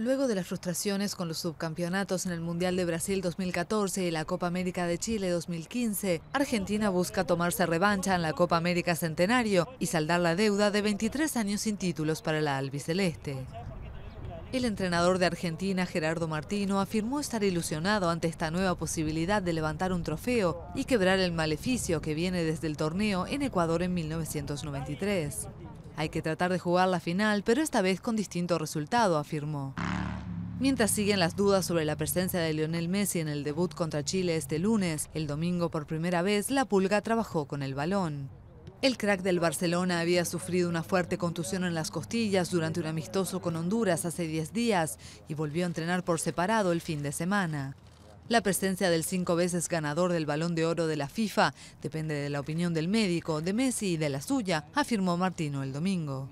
Luego de las frustraciones con los subcampeonatos en el Mundial de Brasil 2014 y la Copa América de Chile 2015, Argentina busca tomarse revancha en la Copa América Centenario y saldar la deuda de 23 años sin títulos para la albiceleste. El entrenador de Argentina, Gerardo Martino, afirmó estar ilusionado ante esta nueva posibilidad de levantar un trofeo y quebrar el maleficio que viene desde el torneo en Ecuador en 1993. Hay que tratar de jugar la final, pero esta vez con distinto resultado, afirmó. Mientras siguen las dudas sobre la presencia de Lionel Messi en el debut contra Chile este lunes, el domingo por primera vez la Pulga trabajó con el balón. El crack del Barcelona había sufrido una fuerte contusión en las costillas durante un amistoso con Honduras hace 10 días y volvió a entrenar por separado el fin de semana. La presencia del cinco veces ganador del Balón de Oro de la FIFA depende de la opinión del médico, de Messi y de la suya, afirmó Martino el domingo.